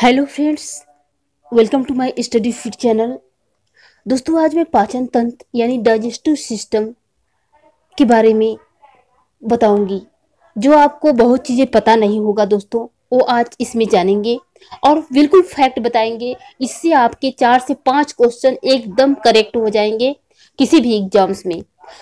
hello friends welcome to my study fit channel दोस्तों आज मैं पाचन तंत्र यानी डाइजेस्टिव सिस्टम के बारे में बताऊंगी जो आपको बहुत चीज़ें पता नहीं होगा दोस्तों वो आज इसमें जानेंगे और बिल्कुल फैक्ट बताएंगे इससे आपके चार से पाँच क्वेश्चन एकदम करेक्ट हो जाएंगे किसी भी एग्जाम्स में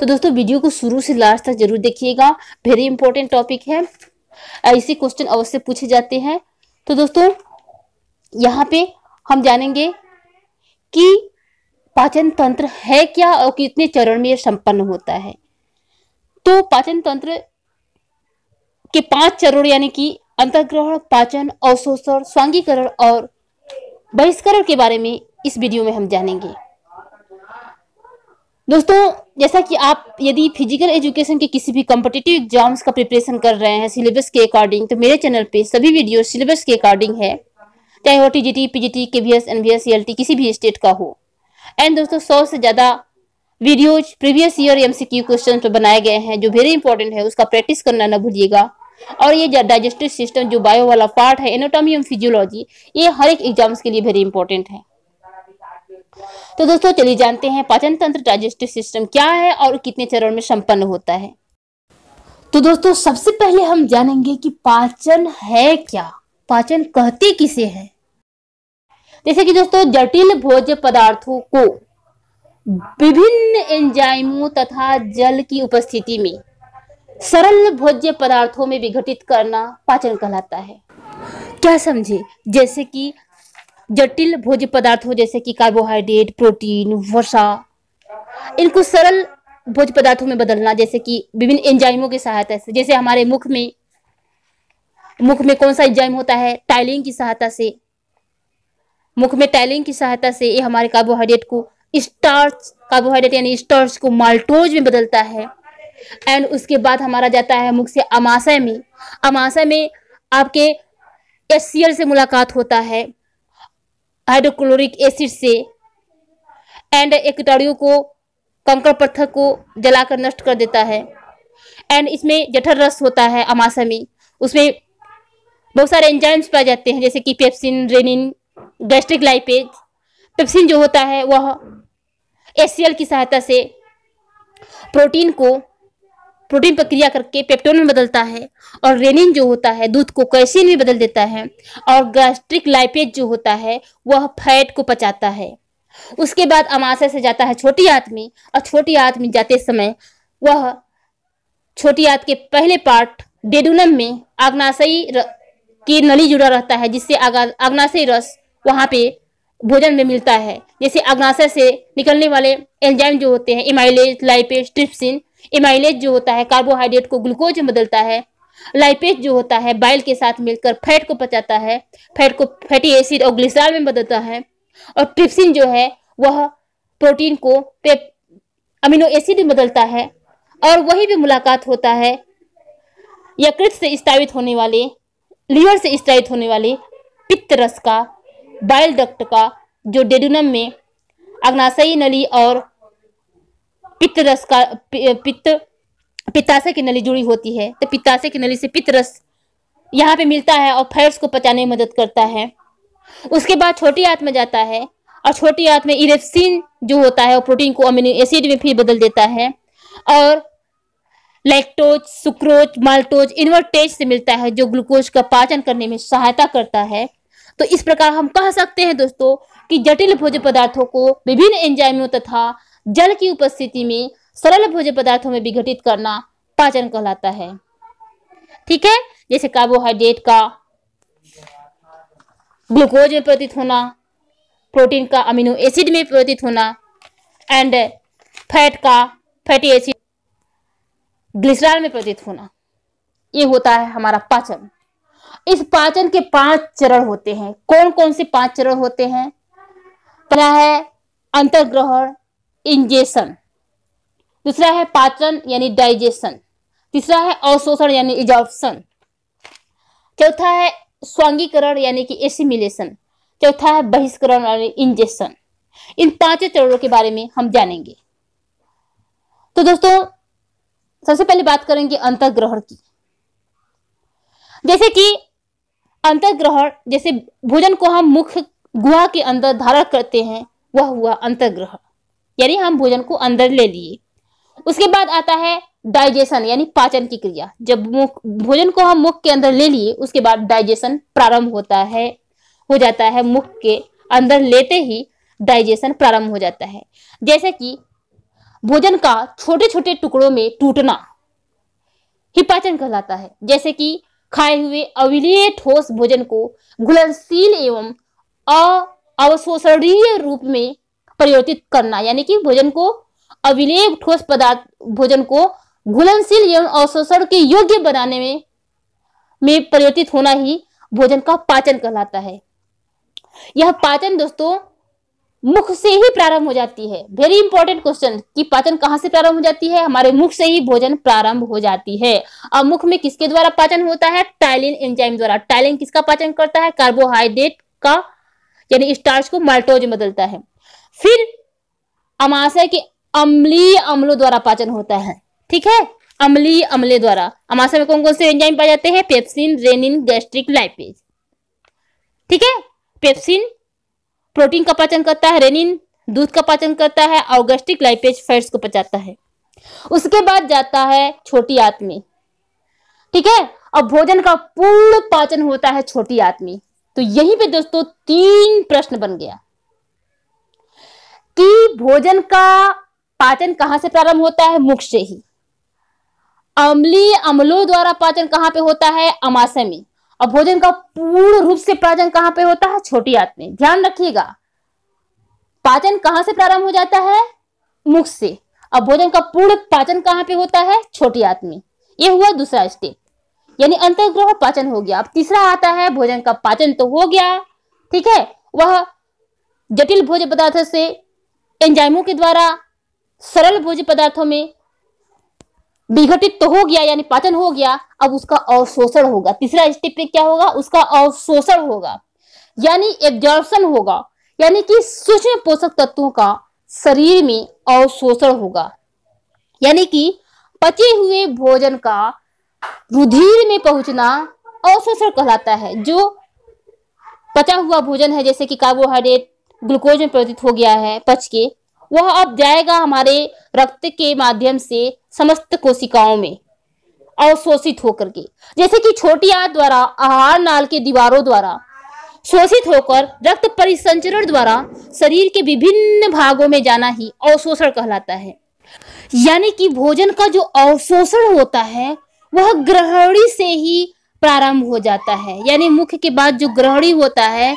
तो दोस्तों वीडियो को शुरू से लास्ट तक जरूर देखिएगा वेरी इंपॉर्टेंट टॉपिक है ऐसे क्वेश्चन अवश्य पूछे जाते हैं तो दोस्तों यहाँ पे हम जानेंगे कि पाचन तंत्र है क्या और कितने चरण में यह संपन्न होता है तो पाचन तंत्र के पांच चरण यानी कि अंतर्ग्रहण पाचन अवशोषण स्वांगीकरण और बहिष्करण के बारे में इस वीडियो में हम जानेंगे दोस्तों जैसा कि आप यदि फिजिकल एजुकेशन के किसी भी कॉम्पिटेटिव एग्जाम्स का प्रिपरेशन कर रहे हैं सिलेबस के अकॉर्डिंग तो मेरे चैनल पे सभी वीडियो सिलेबस के अकॉर्डिंग है चाहे वो TGT PGT KVS NVS CLT किसी भी स्टेट का हो एंड दोस्तों सौ से ज़्यादा videos previous year MCQ question पर बनाए गए हैं जो वेरी इंपॉर्टेंट है उसका प्रैक्टिस करना ना भूलिएगा और ये डाइजेस्टिव सिस्टम जो बायो वाला पार्ट है एनोटॉमी एंड फिजियोलॉजी ये हर एक एग्जाम्स के लिए वेरी इंपॉर्टेंट है तो दोस्तों चलिए जानते हैं पाचन तंत्र डाइजेस्टिव सिस्टम क्या है और कितने चरण में संपन्न होता है तो दोस्तों सबसे पहले हम जानेंगे कि पाचन है क्या पाचन कहते किसे है जैसे कि दोस्तों जटिल भोज्य पदार्थों को विभिन्न एंजाइमों तथा जल की उपस्थिति में सरल भोज्य पदार्थों में विघटित करना पाचन कहलाता है क्या समझे जैसे कि जटिल भोज्य पदार्थों जैसे कि कार्बोहाइड्रेट प्रोटीन वसा इनको सरल भोज पदार्थों में बदलना जैसे कि विभिन्न एंजाइमों की सहायता से जैसे हमारे मुख में मुख में कौन सा एंजाइम होता है टाइलिंग की सहायता से मुख में टैलिंग की सहायता से ये हमारे कार्बोहाइड्रेट को स्टार्च कार्बोहाइड्रेट यानी स्टार्च को माल्टोज में बदलता है एंड उसके बाद हमारा जाता है मुख से अमाशय में अमाशय में आपके एस से मुलाकात होता है हाइड्रोक्लोरिक एसिड से एंड एक को कंकर पत्थर को जलाकर नष्ट कर देता है एंड इसमें जठर रस होता है अमाशय में उसमें बहुत सारे एंजाइम्स पाए जाते हैं जैसे कि pepsin rennin gastric lipase pepsin जो होता है वह एस की सहायता से प्रोटीन को प्रोटीन प्रक्रिया करके पेप्टोन में बदलता है और रेनिन जो होता है दूध को कैसिन में बदल देता है और गैस्ट्रिक लाइपेज जो होता है वह फैट को पचाता है उसके बाद अमाशय से जाता है छोटी आंत में और छोटी आंत में जाते समय वह छोटी आत के पहले पार्ट डेडुनम में आग्नाशयी की नली जुड़ा रहता है जिससे आग्नाशयी रस वहाँ पे भोजन में मिलता है जैसे अग्नाशय से निकलने वाले एंजाइम जो होते हैं इमाइलेज लाइपेज ट्रिप्सिन इमाइलेज जो होता है कार्बोहाइड्रेट को ग्लूकोज में बदलता है लाइपेज जो होता है बाइल के साथ मिलकर फैट को पचाता है फैट को फैटी एसिड और ग्लिसराल में बदलता है और ट्रिप्सिन जो है वह प्रोटीन को अमीनो एसिड में बदलता है और वही भी मुलाकात होता है यकृत से स्थापित होने वाले लीवर से स्थापित होने वाले पित्त रस का बाइल डक्ट का जो डेडुनम में अग्नाशयी नली और पित्त रस का पित्त पित्ताशय की नली जुड़ी होती है तो पित्ताशय की नली से पित्त रस यहाँ पे मिलता है और फैट्स को पचाने में मदद करता है उसके बाद छोटी आंत में जाता है और छोटी आंत में इरेप्सिन जो होता है वो प्रोटीन को अमीनो एसिड में फिर बदल देता है और लैक्टोज सुक्रोज माल्टोज इन्वर्टेज से मिलता है जो ग्लूकोज का पाचन करने में सहायता करता है तो इस प्रकार हम कह सकते हैं दोस्तों कि जटिल भोज्य पदार्थों को विभिन्न एंजाइमों तथा जल की उपस्थिति में सरल भोज्य पदार्थों में विघटित करना पाचन कहलाता है ठीक है जैसे कार्बोहाइड्रेट का ग्लूकोज में प्रतीत होना प्रोटीन का अमीनो एसिड में प्रतीत होना एंड फैट का फैटी एसिड ग्लिसराल में प्रतीत होना ये होता है हमारा पाचन इस पाचन के पांच चरण होते हैं कौन कौन से पांच चरण होते हैं पहला है अंतर्ग्रहण इंजेशन दूसरा है पाचन यानी डाइजेशन तीसरा है अवशोषण यानी इजॉप्शन चौथा है स्वांगीकरण यानी कि एसिमिलेशन चौथा है बहिष्करण यानी इंजेशन इन पांचों चरणों के बारे में हम जानेंगे तो दोस्तों सबसे पहले बात करेंगे अंतर्ग्रहण की जैसे कि अंतर्ग्रहण जैसे भोजन को हम मुख्य गुहा के अंदर धारण करते हैं वह हुआ अंतर्ग्रहण यानी हम भोजन को अंदर ले लिए उसके बाद आता है डाइजेशन यानी पाचन की क्रिया जब भोजन को हम मुख के अंदर ले लिए उसके बाद डाइजेशन प्रारंभ होता है हो जाता है मुख के अंदर लेते ही डाइजेशन प्रारंभ हो जाता है जैसे कि भोजन का छोटे छोटे टुकड़ों में टूटना ही पाचन कहलाता है जैसे कि खाए हुए अविलीय ठोस भोजन को घुलनशील एवं अवशोषणीय रूप में परिवर्तित करना यानी कि भोजन को अविलेय ठोस पदार्थ भोजन को घुलनशील एवं अवशोषण के योग्य बनाने में में परिवर्तित होना ही भोजन का पाचन कहलाता है यह पाचन दोस्तों मुख से ही प्रारंभ हो जाती है वेरी इंपॉर्टेंट क्वेश्चन कि पाचन कहाँ से प्रारंभ हो जाती है हमारे मुख से ही भोजन प्रारंभ हो जाती है और मुख में किसके द्वारा पाचन होता है टाइलिन एंजाइम द्वारा टाइलिन किसका पाचन करता है कार्बोहाइड्रेट का यानी स्टार्च को माल्टोज में बदलता है फिर अमाशय के अम्लीय अम्लों द्वारा पाचन होता है ठीक है अम्लीय अम्ले द्वारा अमाशय में कौन कौन से एंजाइम पाए जाते हैं पेप्सिन रेनिन गैस्ट्रिक लाइपेज ठीक है पेप्सिन प्रोटीन का पाचन करता है रेनिन दूध का पाचन करता है ऑगस्टिक लाइपेज फैट्स को पचाता है उसके बाद जाता है छोटी आंत ठीक है अब भोजन का पूर्ण पाचन होता है छोटी आंत तो यहीं पे दोस्तों तीन प्रश्न बन गया कि भोजन का पाचन कहां से प्रारंभ होता है मुख से ही अम्लीय अम्लों द्वारा पाचन कहां पे होता है अमाशय में और भोजन का पूर्ण रूप से पाचन कहाँ पे होता है छोटी आंत में ध्यान रखिएगा पाचन कहाँ से प्रारंभ हो जाता है मुख से और भोजन का पूर्ण पाचन कहाँ पे होता है छोटी आंत में ये हुआ दूसरा स्टेप यानी अंतर्ग्रह पाचन हो गया अब तीसरा आता है भोजन का पाचन तो हो गया ठीक है वह जटिल भोज पदार्थ से एंजाइमों के द्वारा सरल भोज पदार्थों में विघटित तो हो गया यानी पाचन हो गया अब उसका अवशोषण होगा तीसरा स्टेप पे क्या होगा उसका अवशोषण होगा यानी एब्जॉर्प्शन होगा यानी कि सूक्ष्म पोषक तत्वों का शरीर में अवशोषण होगा यानी कि पचे हुए भोजन का रुधिर में पहुंचना अवशोषण कहलाता है जो पचा हुआ भोजन है जैसे कि कार्बोहाइड्रेट ग्लूकोज में परिवर्तित हो गया है पच के वह अब जाएगा हमारे रक्त के माध्यम से समस्त कोशिकाओं में अवशोषित होकर के जैसे कि छोटी आंत द्वारा आहार नाल के दीवारों द्वारा शोषित होकर रक्त परिसंचरण द्वारा शरीर के विभिन्न भागों में जाना ही अवशोषण कहलाता है यानी कि भोजन का जो अवशोषण होता है वह ग्रहणी से ही प्रारंभ हो जाता है यानी मुख्य के बाद जो ग्रहणी होता है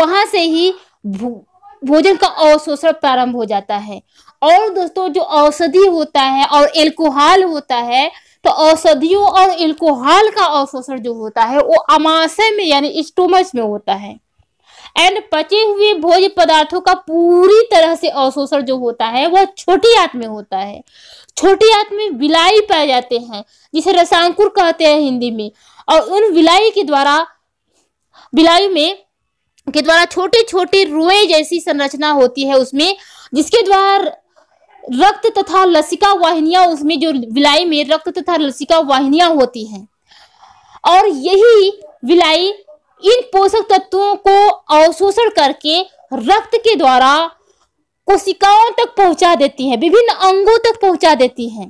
वहां से ही भोजन का अवशोषण प्रारंभ हो जाता है और दोस्तों जो औषधि होता है और एल्कोहल होता है तो औषधियों और एल्कोहल का अवशोषण जो होता है वो अमाशय में यानी स्टोमस में होता है एंड पचे हुए भोज पदार्थों का पूरी तरह से अवशोषण जो होता है वह छोटी आंत में होता है छोटी आंत में विलाई पाए जाते हैं जिसे रसांकुर कहते हैं हिंदी में और उन विलाई के द्वारा विलाई में के द्वारा छोटे छोटे रुए जैसी संरचना होती है उसमें जिसके द्वारा रक्त तथा लसिका वाहिनियां उसमें जो विलाई में रक्त तथा लसिका वाहिनियां होती हैं और यही विलाई इन पोषक तत्वों को अवशोषण करके रक्त के द्वारा कोशिकाओं तक पहुंचा देती है विभिन्न अंगों तक पहुंचा देती है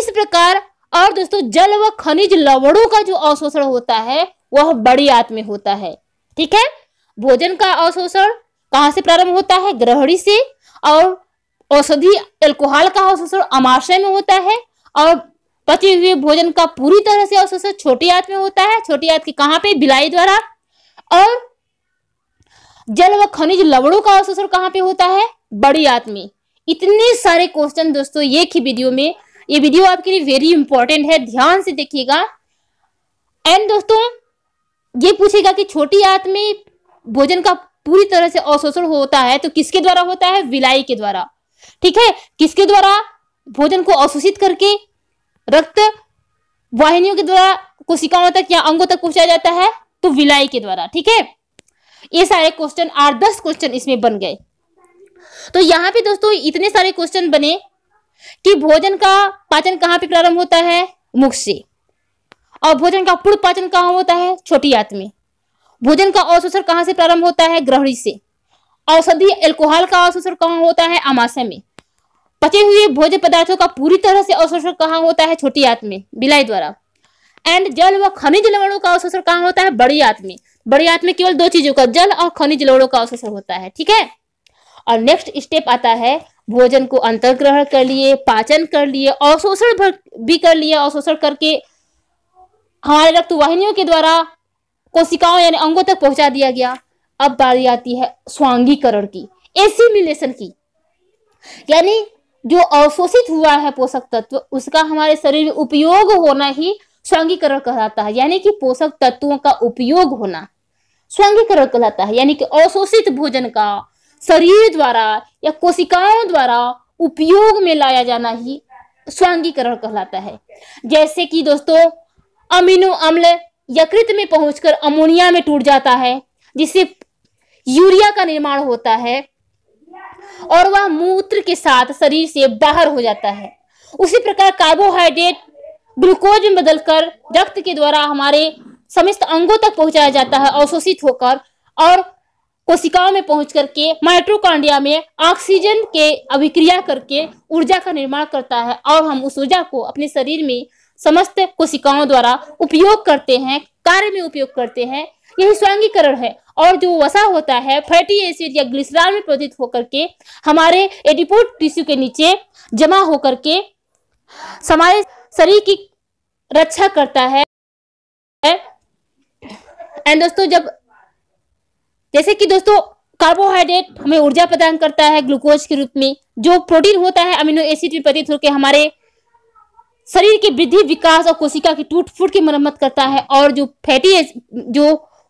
इस प्रकार और दोस्तों जल व खनिज लवणों का जो अवशोषण होता है वह बड़ी आत्मे होता है ठीक है भोजन का अवशोषण कहाँ से प्रारंभ होता है ग्रहणी से और औषधि एल्कोहल का अवशोषण अमाशय में होता है और पचे हुए भोजन का पूरी तरह से अवशोषण छोटी आंत में होता है छोटी आंत के कहाँ पे बिलाई द्वारा और जल व खनिज लवणों का अवशोषण कहाँ पे होता है बड़ी आंत में इतने सारे क्वेश्चन दोस्तों ये की वीडियो में ये वीडियो आपके लिए वेरी इंपॉर्टेंट है ध्यान से देखिएगा एंड दोस्तों ये पूछेगा कि छोटी आंत में भोजन का पूरी तरह से अवशोषण होता है तो किसके द्वारा होता है विलाई के द्वारा ठीक है किसके द्वारा भोजन को अवशोषित करके रक्त वाहिनियों के द्वारा कोशिकाओं तक या अंगों तक पहुंचाया जाता है तो विलाई के द्वारा ठीक है ये सारे क्वेश्चन आठ दस क्वेश्चन इसमें बन गए तो यहाँ पे दोस्तों इतने सारे क्वेश्चन बने कि भोजन का पाचन कहाँ पे प्रारंभ होता है मुख से और भोजन का पूर्ण पाचन कहाँ होता है छोटी आंत में भोजन का अवशोषण कहाँ से प्रारंभ होता है ग्रहणी से औषधि एल्कोहल का अवशोषण कहाँ होता है अमाशय में पचे हुए भोजन पदार्थों का पूरी तरह से अवशोषण कहाँ होता है छोटी आंत में बिलाई द्वारा एंड जल व खनिज लवणों का अवशोषण कहाँ होता है बड़ी आंत में बड़ी आंत में केवल दो चीजों का जल और खनिज लवणों का अवशोषण होता है ठीक है और नेक्स्ट स्टेप आता है भोजन को अंतर्ग्रहण कर लिए पाचन कर लिए अवशोषण भी कर लिए अवशोषण करके हमारे रक्त तो वाहिनियों के द्वारा कोशिकाओं यानी अंगों तक पहुंचा दिया गया अब बारी आती है स्वांगीकरण की एसिमिलेशन की यानी जो अवशोषित हुआ है पोषक तत्व उसका हमारे शरीर में उपयोग होना ही स्वांगीकरण कहलाता है यानी कि पोषक तत्वों का उपयोग होना स्वांगीकरण कहलाता है यानी कि अवशोषित भोजन का शरीर द्वारा या कोशिकाओं द्वारा उपयोग में लाया जाना ही स्वांगीकरण कहलाता है जैसे कि दोस्तों अमीनो अम्ल यकृत में पहुंचकर अमोनिया में टूट जाता है जिससे यूरिया का निर्माण होता है और वह मूत्र के साथ शरीर से बाहर हो जाता है उसी प्रकार कार्बोहाइड्रेट ग्लूकोज में बदलकर रक्त के द्वारा हमारे समस्त अंगों तक पहुंचाया जाता है अवशोषित होकर और कोशिकाओं में पहुंच करके माइट्रोकांडिया में ऑक्सीजन के अभिक्रिया करके ऊर्जा का निर्माण करता है और हम उस ऊर्जा को अपने शरीर में समस्त कोशिकाओं द्वारा उपयोग करते हैं कार्य में उपयोग करते हैं यही स्वांगीकरण है और जो वसा होता है फैटी एसिड या ग्लिसराल में प्रोदित होकर के हमारे एडिपोट टिश्यू के नीचे जमा होकर के हमारे शरीर की रक्षा करता है एंड दोस्तों जब जैसे कि दोस्तों कार्बोहाइड्रेट हमें ऊर्जा प्रदान करता है ग्लूकोज के रूप में जो प्रोटीन होता है अमीनो एसिड में प्रतीत होकर हमारे शरीर की वृद्धि विकास और कोशिका की टूट फूट की मरम्मत करता है और जो फैटी जो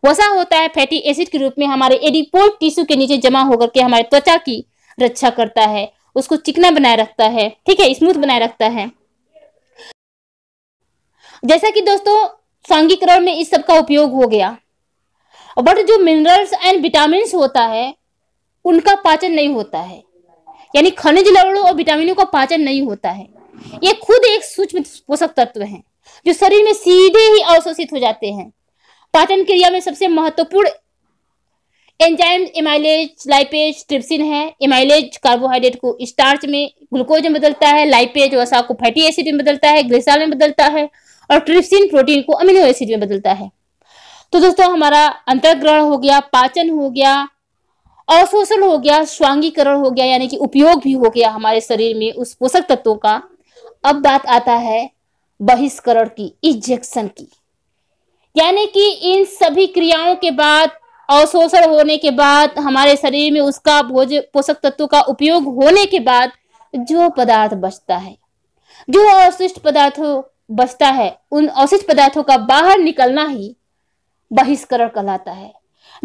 वसा होता है फैटी एसिड के रूप में हमारे एडिपोल टिश्यू के नीचे जमा होकर के हमारे त्वचा की रक्षा करता है उसको चिकना बनाए रखता है ठीक है स्मूथ बनाए रखता है जैसा कि दोस्तों सांघिकरण में इस सब का उपयोग हो गया बट जो मिनरल्स एंड विटामिन होता है उनका पाचन नहीं होता है यानी खनिज लवणों और विटामिनों का पाचन नहीं होता है ये खुद एक सूक्ष्म पोषक तत्व है जो शरीर में सीधे ही अवशोषित हो जाते हैं पाचन क्रिया में सबसे महत्वपूर्ण एंजाइम इमाइलेज लाइपेज ट्रिप्सिन है इमाइलेज कार्बोहाइड्रेट को स्टार्च में ग्लूकोज में बदलता है लाइपेज वसा को फैटी एसिड में बदलता है ग्लिसरॉल में बदलता है और ट्रिप्सिन प्रोटीन को अमीनो एसिड में बदलता है तो दोस्तों हमारा अंतर्ग्रहण हो गया पाचन हो गया अवशोषण हो गया स्वांगीकरण हो गया यानी कि उपयोग भी हो गया हमारे शरीर में उस पोषक तत्वों का अब बात आता है बहिष्करण की इजेक्शन की यानी कि इन सभी क्रियाओं के बाद अवशोषण होने के बाद हमारे शरीर में उसका भोज पोषक तत्व का उपयोग होने के बाद जो पदार्थ बचता है जो अवशिष्ट पदार्थों बचता है उन अवशिष्ट पदार्थों का बाहर निकलना ही बहिष्करण कहलाता है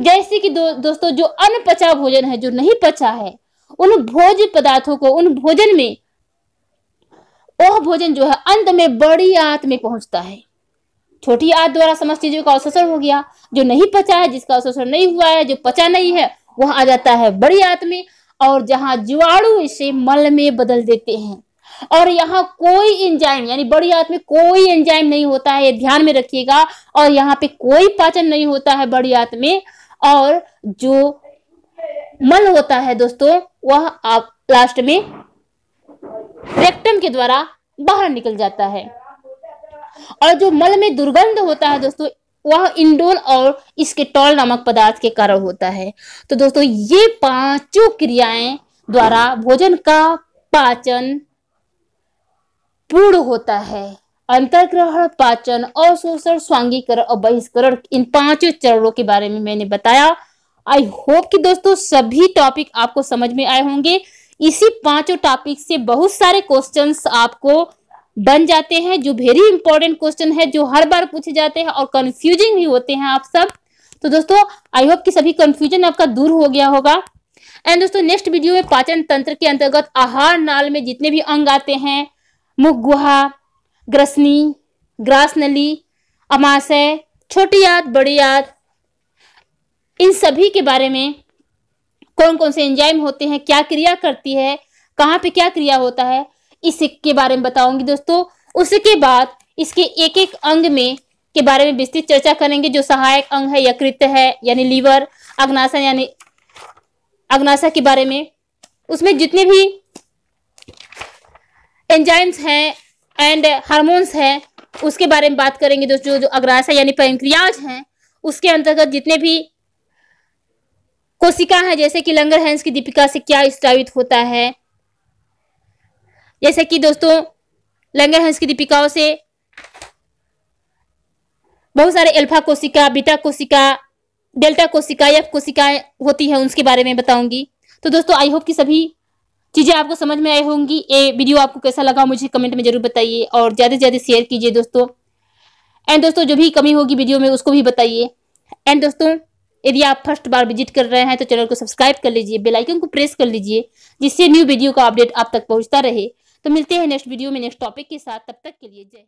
जैसे कि दो, दोस्तों जो अनपचा भोजन है जो नहीं पचा है उन भोज पदार्थों को उन भोजन में वह भोजन जो है अंत में बड़ी आंत में पहुंचता है छोटी आंत द्वारा समस्त चीजों का अवशोषण हो गया जो नहीं पचा है जिसका अवशोषण नहीं हुआ है जो पचा नहीं है वह आ जाता है बड़ी आंत में और जहां जीवाणु इसे मल में बदल देते हैं और यहाँ कोई एंजाइम यानी बड़ी आंत में कोई एंजाइम नहीं होता है ये ध्यान में रखिएगा और यहाँ पे कोई पाचन नहीं होता है बड़ी आंत में और जो मल होता है दोस्तों वह आप लास्ट में रेक्टम के द्वारा बाहर निकल जाता है और जो मल में दुर्गंध होता है दोस्तों वह इंडोल और इसके टॉल नामक पदार्थ के कारण होता है तो दोस्तों ये पांचों क्रियाएं द्वारा भोजन का पाचन पूर्ण होता है अंतर्ग्रहण पाचन अवशोषण स्वांगीकरण और बहिष्करण इन पांचों चरणों के बारे में मैंने बताया आई होप कि दोस्तों सभी टॉपिक आपको समझ में आए होंगे इसी पांचों टॉपिक से बहुत सारे क्वेश्चन आपको बन जाते हैं जो वेरी इंपॉर्टेंट क्वेश्चन है जो हर बार पूछे जाते हैं और कंफ्यूजिंग भी होते हैं आप सब तो दोस्तों आई होप कि सभी कंफ्यूजन आपका दूर हो गया होगा एंड दोस्तों नेक्स्ट वीडियो में पाचन तंत्र के अंतर्गत आहार नाल में जितने भी अंग आते हैं मुख गुहा ग्रसनी ग्रास नली अमाशय छोटी याद बड़ी याद इन सभी के बारे में कौन कौन से एंजाइम होते हैं क्या क्रिया करती है कहाँ पे क्या क्रिया होता है इसके बारे में बताऊंगी दोस्तों उसके बाद इसके एक एक अंग में के बारे में विस्तृत चर्चा करेंगे जो सहायक अंग है यकृत है यानी लीवर अग्नाशा यानी अग्नाशा के बारे में उसमें जितने भी एंजाइम्स हैं एंड हार्मोन्स हैं उसके बारे में बात करेंगे दोस्तों जो, अग्नाशा यानी पेंक्रियाज हैं उसके अंतर्गत जितने भी कोशिका है जैसे कि लंगर हैंस की दीपिका से क्या स्त्रावित होता है जैसे कि दोस्तों लंगर हैंस की दीपिकाओं से बहुत सारे अल्फा कोशिका बीटा कोशिका डेल्टा कोशिका या कोशिकाएं होती है उसके बारे में बताऊंगी तो दोस्तों आई होप कि सभी चीज़ें आपको समझ में आई होंगी ये वीडियो आपको कैसा लगा मुझे कमेंट में जरूर बताइए और ज़्यादा से ज़्यादा शेयर कीजिए दोस्तों एंड दोस्तों जो भी कमी होगी वीडियो में उसको भी बताइए एंड दोस्तों यदि आप फर्स्ट बार विजिट कर रहे हैं तो चैनल को सब्सक्राइब कर लीजिए बेलाइकन को प्रेस कर लीजिए जिससे न्यू वीडियो का अपडेट आप तक पहुंचता रहे तो मिलते हैं नेक्स्ट वीडियो में नेक्स्ट टॉपिक के साथ तब तक के लिए जय